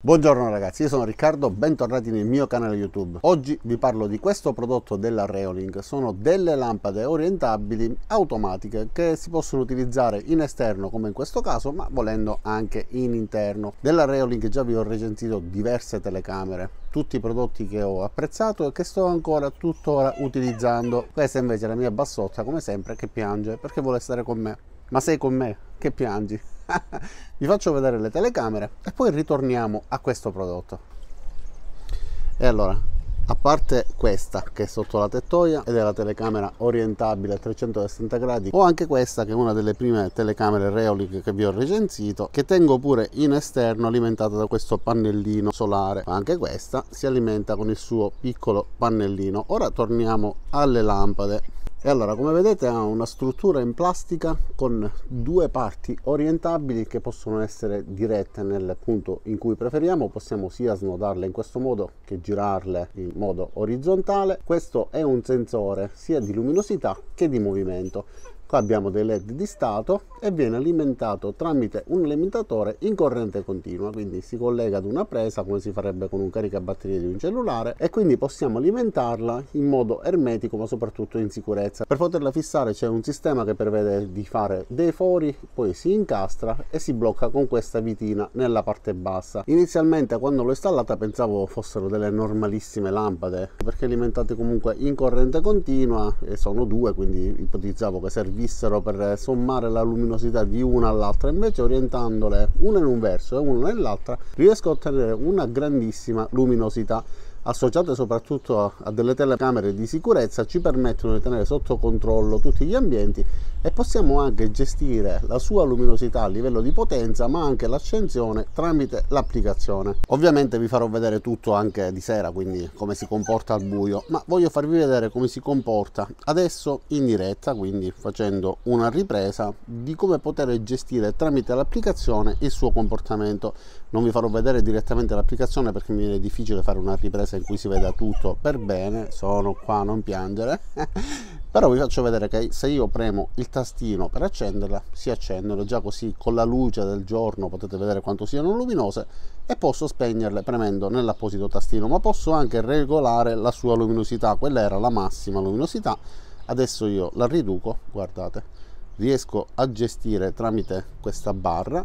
Buongiorno ragazzi, io sono Riccardo, bentornati nel mio canale YouTube. Oggi vi parlo di questo prodotto della Reolink, sono delle lampade orientabili automatiche che si possono utilizzare in esterno come in questo caso, ma volendo anche in interno. Della Reolink già vi ho recensito diverse telecamere, tutti i prodotti che ho apprezzato e che sto ancora tuttora utilizzando. Questa invece è la mia bassotta, come sempre, che piange perché vuole stare con me. Ma sei con me, che piangi? vi faccio vedere le telecamere e poi ritorniamo a questo prodotto e allora a parte questa che è sotto la tettoia ed è la telecamera orientabile a 360 gradi o anche questa che è una delle prime telecamere Reolic che vi ho recensito che tengo pure in esterno alimentata da questo pannellino solare anche questa si alimenta con il suo piccolo pannellino ora torniamo alle lampade e allora come vedete ha una struttura in plastica con due parti orientabili che possono essere dirette nel punto in cui preferiamo possiamo sia snodarle in questo modo che girarle in modo orizzontale questo è un sensore sia di luminosità che di movimento Qua abbiamo dei led di stato e viene alimentato tramite un limitatore in corrente continua, quindi si collega ad una presa come si farebbe con un caricabatterie di un cellulare e quindi possiamo alimentarla in modo ermetico ma soprattutto in sicurezza. Per poterla fissare c'è un sistema che prevede di fare dei fori, poi si incastra e si blocca con questa vitina nella parte bassa. Inizialmente quando l'ho installata pensavo fossero delle normalissime lampade perché alimentate comunque in corrente continua e sono due quindi ipotizzavo che servissero vissero per sommare la luminosità di una all'altra invece orientandole una in un verso e una nell'altra riesco a ottenere una grandissima luminosità associate soprattutto a delle telecamere di sicurezza ci permettono di tenere sotto controllo tutti gli ambienti e possiamo anche gestire la sua luminosità a livello di potenza ma anche l'accensione tramite l'applicazione ovviamente vi farò vedere tutto anche di sera quindi come si comporta al buio ma voglio farvi vedere come si comporta adesso in diretta quindi facendo una ripresa di come poter gestire tramite l'applicazione il suo comportamento non vi farò vedere direttamente l'applicazione perché mi viene difficile fare una ripresa in cui si veda tutto per bene sono qua a non piangere però vi faccio vedere che se io premo il tastino per accenderla si accendono già così con la luce del giorno potete vedere quanto siano luminose e posso spegnerle premendo nell'apposito tastino ma posso anche regolare la sua luminosità quella era la massima luminosità adesso io la riduco guardate riesco a gestire tramite questa barra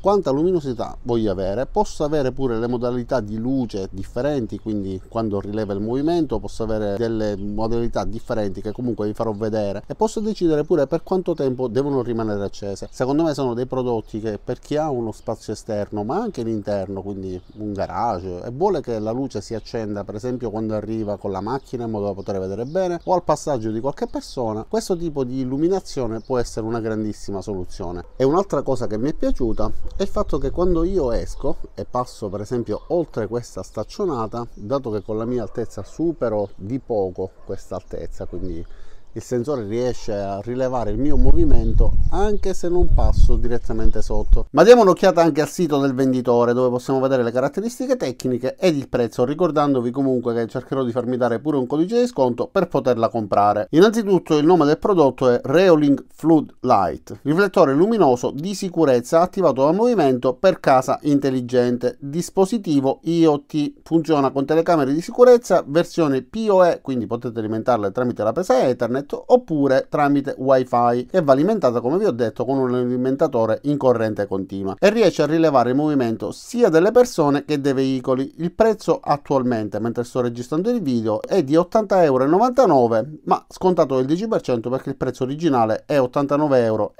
quanta luminosità voglio avere, posso avere pure le modalità di luce differenti, quindi quando rileva il movimento posso avere delle modalità differenti che comunque vi farò vedere e posso decidere pure per quanto tempo devono rimanere accese. Secondo me sono dei prodotti che per chi ha uno spazio esterno ma anche l'interno, quindi un garage e vuole che la luce si accenda per esempio quando arriva con la macchina in modo da poter vedere bene o al passaggio di qualche persona, questo tipo di illuminazione può essere una grandissima soluzione. E un'altra cosa che mi è piaciuta è il fatto che quando io esco e passo per esempio oltre questa staccionata dato che con la mia altezza supero di poco questa altezza quindi il sensore riesce a rilevare il mio movimento anche se non passo direttamente sotto. Ma diamo un'occhiata anche al sito del venditore dove possiamo vedere le caratteristiche tecniche ed il prezzo, ricordandovi comunque che cercherò di farmi dare pure un codice di sconto per poterla comprare. Innanzitutto il nome del prodotto è Reolink Flood Light, riflettore luminoso di sicurezza attivato dal movimento per casa intelligente, dispositivo IoT, funziona con telecamere di sicurezza versione PoE, quindi potete alimentarle tramite la presa Ethernet internet oppure tramite wifi e va alimentata come vi ho detto con un alimentatore in corrente continua e riesce a rilevare il movimento sia delle persone che dei veicoli. Il prezzo attualmente mentre sto registrando il video è di 80,99 euro ma scontato il 10% perché il prezzo originale è 89,99 euro.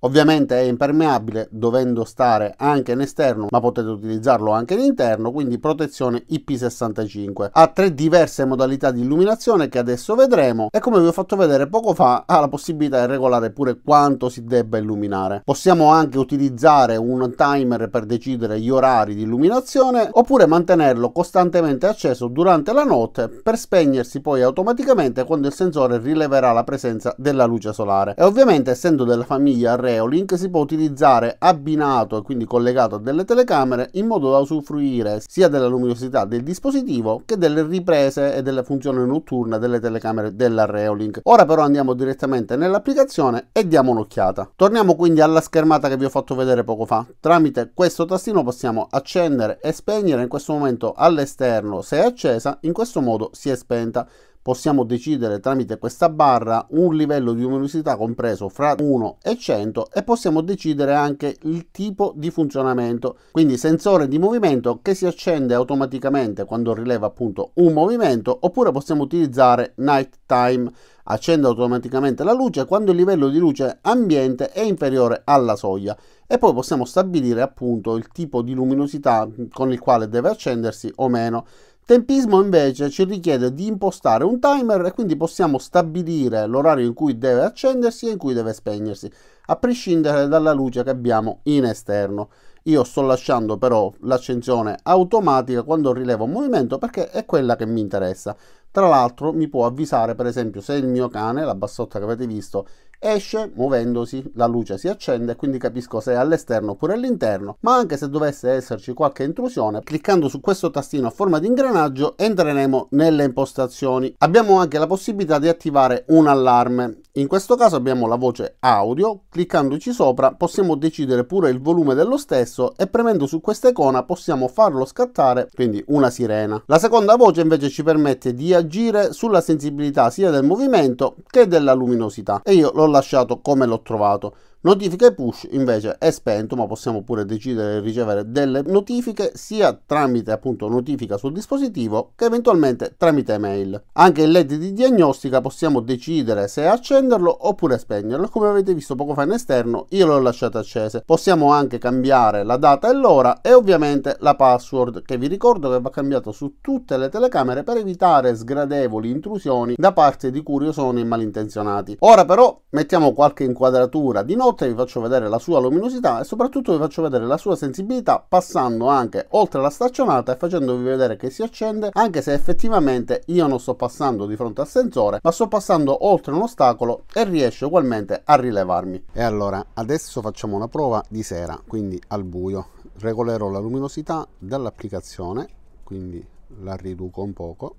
Ovviamente è impermeabile dovendo stare anche in esterno ma potete utilizzarlo anche in interno quindi protezione IP65. Ha tre diverse modalità di illuminazione che adesso vedremo e come vi ho fatto vedere poco fa ha la possibilità di regolare pure quanto si debba illuminare. Possiamo anche utilizzare un timer per decidere gli orari di illuminazione oppure mantenerlo costantemente acceso durante la notte per spegnersi poi automaticamente quando il sensore rileverà la presenza della luce solare. E ovviamente essendo della famiglia Reolink si può utilizzare abbinato e quindi collegato a delle telecamere in modo da usufruire sia della luminosità del dispositivo che delle riprese e della funzione notturna delle telecamere della Reolink. Neolink. Ora però andiamo direttamente nell'applicazione e diamo un'occhiata. Torniamo quindi alla schermata che vi ho fatto vedere poco fa. Tramite questo tastino possiamo accendere e spegnere, in questo momento all'esterno se è accesa, in questo modo si è spenta possiamo decidere tramite questa barra un livello di luminosità compreso fra 1 e 100 e possiamo decidere anche il tipo di funzionamento quindi sensore di movimento che si accende automaticamente quando rileva appunto un movimento oppure possiamo utilizzare night time accende automaticamente la luce quando il livello di luce ambiente è inferiore alla soglia e poi possiamo stabilire appunto il tipo di luminosità con il quale deve accendersi o meno Tempismo invece ci richiede di impostare un timer e quindi possiamo stabilire l'orario in cui deve accendersi e in cui deve spegnersi, a prescindere dalla luce che abbiamo in esterno. Io sto lasciando però l'accensione automatica quando rilevo un movimento perché è quella che mi interessa. Tra l'altro mi può avvisare per esempio se il mio cane, la bassotta che avete visto, esce muovendosi, la luce si accende, quindi capisco se è all'esterno oppure all'interno, ma anche se dovesse esserci qualche intrusione, cliccando su questo tastino a forma di ingranaggio entreremo nelle impostazioni. Abbiamo anche la possibilità di attivare un allarme. In questo caso abbiamo la voce audio, cliccandoci sopra possiamo decidere pure il volume dello stesso e premendo su questa icona possiamo farlo scattare, quindi una sirena. La seconda voce invece ci permette di agire sulla sensibilità sia del movimento che della luminosità e io l'ho lasciato come l'ho trovato Notifiche push invece è spento, ma possiamo pure decidere di ricevere delle notifiche sia tramite appunto notifica sul dispositivo che eventualmente tramite mail. Anche il LED di diagnostica possiamo decidere se accenderlo oppure spegnerlo. Come avete visto poco fa in esterno, io l'ho lasciato accese. Possiamo anche cambiare la data e l'ora e ovviamente la password che vi ricordo che va cambiata su tutte le telecamere per evitare sgradevoli intrusioni da parte di curiosoni malintenzionati. Ora però mettiamo qualche inquadratura di noi notte, vi faccio vedere la sua luminosità e soprattutto vi faccio vedere la sua sensibilità passando anche oltre la staccionata e facendovi vedere che si accende anche se effettivamente io non sto passando di fronte al sensore ma sto passando oltre un ostacolo e riesce ugualmente a rilevarmi. E allora adesso facciamo una prova di sera quindi al buio regolerò la luminosità dall'applicazione quindi la riduco un poco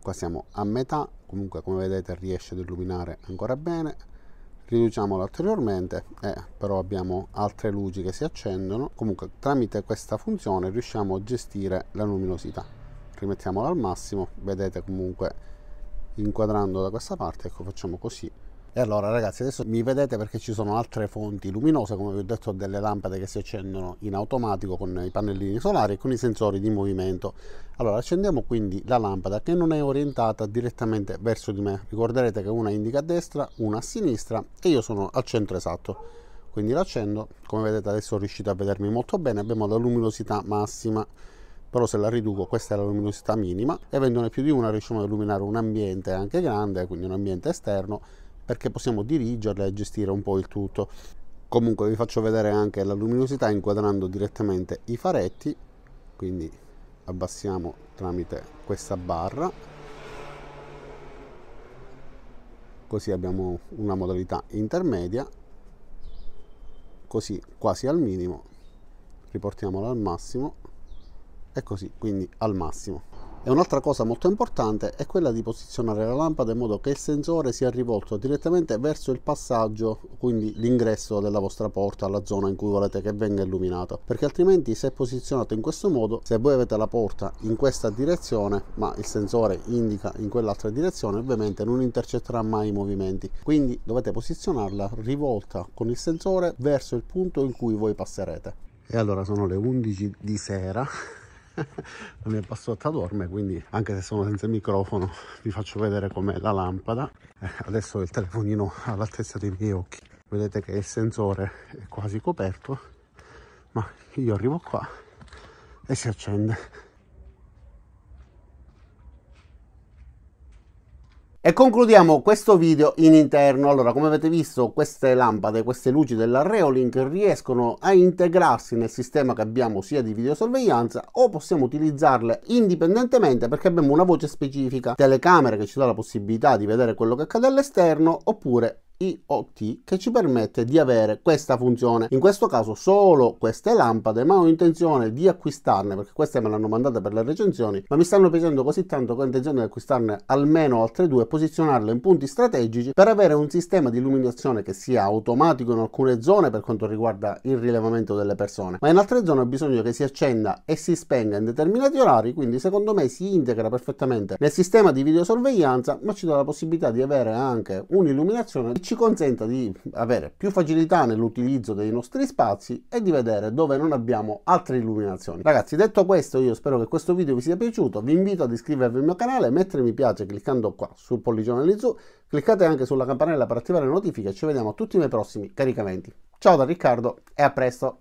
qua siamo a metà comunque come vedete riesce ad illuminare ancora bene riduciamola ulteriormente eh, però abbiamo altre luci che si accendono comunque tramite questa funzione riusciamo a gestire la luminosità rimettiamola al massimo vedete comunque inquadrando da questa parte ecco facciamo così e allora ragazzi adesso mi vedete perché ci sono altre fonti luminose, come vi ho detto delle lampade che si accendono in automatico con i pannellini solari e con i sensori di movimento. Allora accendiamo quindi la lampada che non è orientata direttamente verso di me, ricorderete che una indica a destra, una a sinistra e io sono al centro esatto. Quindi l'accendo, come vedete adesso riuscite a vedermi molto bene, abbiamo la luminosità massima però se la riduco questa è la luminosità minima e avendone più di una riusciamo a illuminare un ambiente anche grande quindi un ambiente esterno perché possiamo dirigerla e gestire un po' il tutto. Comunque vi faccio vedere anche la luminosità inquadrando direttamente i faretti, quindi abbassiamo tramite questa barra, così abbiamo una modalità intermedia, così quasi al minimo, riportiamola al massimo e così quindi al massimo. E un'altra cosa molto importante è quella di posizionare la lampada in modo che il sensore sia rivolto direttamente verso il passaggio, quindi l'ingresso della vostra porta alla zona in cui volete che venga illuminata, perché altrimenti se posizionato in questo modo, se voi avete la porta in questa direzione, ma il sensore indica in quell'altra direzione, ovviamente non intercetterà mai i movimenti. Quindi dovete posizionarla rivolta con il sensore verso il punto in cui voi passerete. E allora sono le 11 di sera la mia passotta dorme quindi anche se sono senza microfono vi faccio vedere com'è la lampada eh, adesso il telefonino all'altezza dei miei occhi vedete che il sensore è quasi coperto ma io arrivo qua e si accende E concludiamo questo video in interno. Allora, come avete visto, queste lampade, queste luci della Reolink riescono a integrarsi nel sistema che abbiamo sia di videosorveglianza o possiamo utilizzarle indipendentemente perché abbiamo una voce specifica, telecamera che ci dà la possibilità di vedere quello che accade all'esterno oppure IoT che ci permette di avere questa funzione. In questo caso solo queste lampade, ma ho intenzione di acquistarne perché queste me l'hanno mandate per le recensioni, ma mi stanno piacendo così tanto che ho intenzione di acquistarne almeno altre due e posizionarle in punti strategici per avere un sistema di illuminazione che sia automatico in alcune zone per quanto riguarda il rilevamento delle persone, ma in altre zone ho bisogno che si accenda e si spenga in determinati orari, quindi secondo me si integra perfettamente nel sistema di videosorveglianza, ma ci dà la possibilità di avere anche un'illuminazione ci consenta di avere più facilità nell'utilizzo dei nostri spazi e di vedere dove non abbiamo altre illuminazioni. Ragazzi, detto questo, io spero che questo video vi sia piaciuto, vi invito ad iscrivervi al mio canale, mettere mi piace cliccando qua sul pollicione lì su, cliccate anche sulla campanella per attivare le notifiche, ci vediamo a tutti i miei prossimi caricamenti. Ciao da Riccardo e a presto!